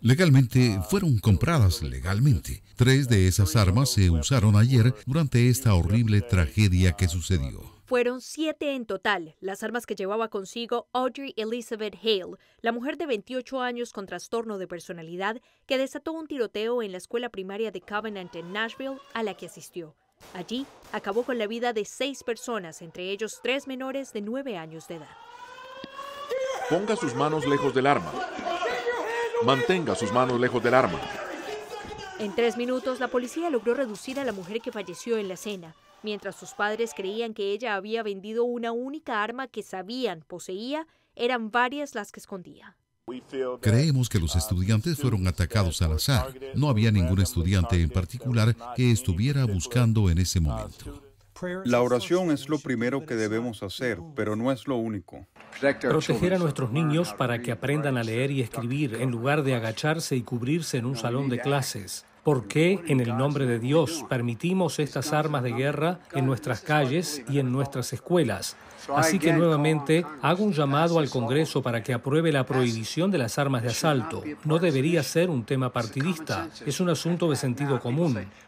legalmente uh, fueron compradas legalmente. Tres de esas armas se usaron ayer durante esta horrible tragedia que sucedió. Fueron siete en total las armas que llevaba consigo Audrey Elizabeth Hale, la mujer de 28 años con trastorno de personalidad que desató un tiroteo en la escuela primaria de Covenant en Nashville a la que asistió. Allí acabó con la vida de seis personas, entre ellos tres menores de nueve años de edad. Ponga sus manos lejos del arma. Mantenga sus manos lejos del arma. En tres minutos, la policía logró reducir a la mujer que falleció en la escena. Mientras sus padres creían que ella había vendido una única arma que sabían poseía, eran varias las que escondía. Creemos que los estudiantes fueron atacados al azar. No había ningún estudiante en particular que estuviera buscando en ese momento. La oración es lo primero que debemos hacer, pero no es lo único. Proteger a nuestros niños para que aprendan a leer y escribir en lugar de agacharse y cubrirse en un salón de clases. ¿Por qué, en el nombre de Dios, permitimos estas armas de guerra en nuestras calles y en nuestras escuelas? Así que nuevamente hago un llamado al Congreso para que apruebe la prohibición de las armas de asalto. No debería ser un tema partidista, es un asunto de sentido común.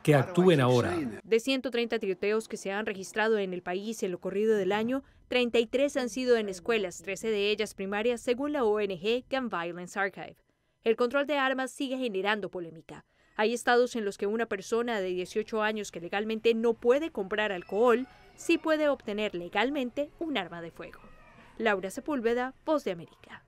Que actúen ahora. De 130 tiroteos que se han registrado en el país en lo corrido del año, 33 han sido en escuelas, 13 de ellas primarias, según la ONG Gun Violence Archive. El control de armas sigue generando polémica. Hay estados en los que una persona de 18 años que legalmente no puede comprar alcohol, sí puede obtener legalmente un arma de fuego. Laura Sepúlveda, Voz de América.